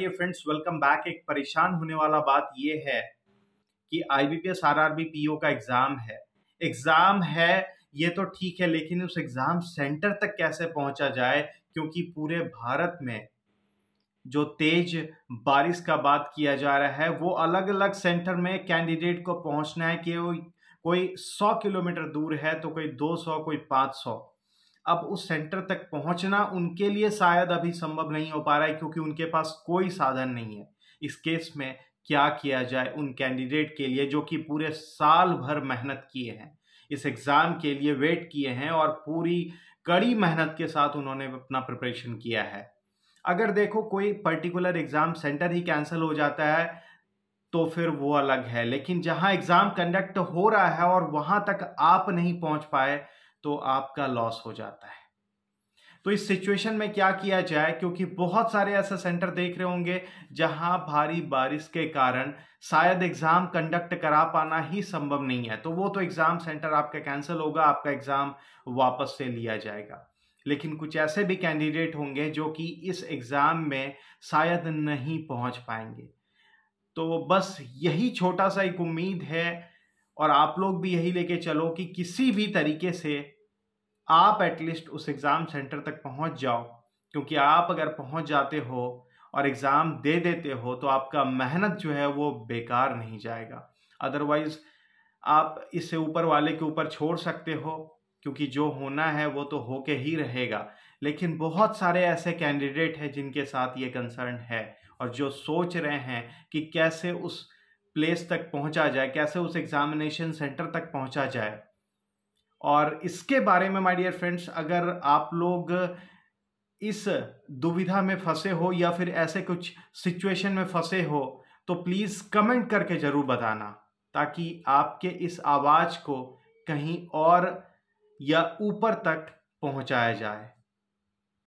dear friends welcome back एक परेशान होने वाला बात यह है कि आईबीपीएस आरआरबी पीओ का एग्जाम है एग्जाम है ये तो ठीक है लेकिन उस एग्जाम सेंटर तक कैसे पहुंचा जाए क्योंकि पूरे भारत में जो तेज बारिश का बात किया जा रहा है वो अलग अलग सेंटर में कैंडिडेट को पहुंचना है कि वो कोई सौ किलोमीटर दूर है तो कोई सौ कोई सौ अब उस सेंटर तक पहुंचना उनके लिए शायद अभी संभव नहीं हो पा रहा है क्योंकि उनके पास कोई साधन नहीं है इस केस में क्या किया जाए उन कैंडिडेट के लिए जो कि पूरे साल भर मेहनत किए हैं इस एग्ज़ाम के लिए वेट किए हैं और पूरी कड़ी मेहनत के साथ उन्होंने अपना प्रिपरेशन किया है अगर देखो कोई पर्टिकुलर एग्ज़ाम सेंटर ही कैंसिल हो जाता है तो फिर वो अलग है लेकिन जहां एग्ज़ाम कंडक्ट हो रहा है और वहां तक आप नहीं पहुंच पाए तो आपका लॉस हो जाता है तो इस सिचुएशन में क्या किया जाए क्योंकि बहुत सारे ऐसे सेंटर देख रहे होंगे जहां भारी बारिश के कारण शायद एग्ज़ाम कंडक्ट करा पाना ही संभव नहीं है तो वो तो एग्ज़ाम सेंटर आपका कैंसिल होगा आपका एग्ज़ाम वापस से लिया जाएगा लेकिन कुछ ऐसे भी कैंडिडेट होंगे जो कि इस एग्ज़ाम में शायद नहीं पहुंच पाएंगे तो बस यही छोटा सा एक उम्मीद है और आप लोग भी यही लेके चलो कि किसी भी तरीके से आप एटलीस्ट उस एग्ज़ाम सेंटर तक पहुंच जाओ क्योंकि आप अगर पहुंच जाते हो और एग्ज़ाम दे देते हो तो आपका मेहनत जो है वो बेकार नहीं जाएगा अदरवाइज़ आप इसे ऊपर वाले के ऊपर छोड़ सकते हो क्योंकि जो होना है वो तो होके ही रहेगा लेकिन बहुत सारे ऐसे कैंडिडेट हैं जिनके साथ ये कंसर्न है और जो सोच रहे हैं कि कैसे उस प्लेस तक पहुंचा जाए कैसे उस एग्ज़ामिनेशन सेंटर तक पहुंचा जाए और इसके बारे में माय डियर फ्रेंड्स अगर आप लोग इस दुविधा में फंसे हो या फिर ऐसे कुछ सिचुएशन में फंसे हो तो प्लीज़ कमेंट करके ज़रूर बताना ताकि आपके इस आवाज़ को कहीं और या ऊपर तक पहुंचाया जाए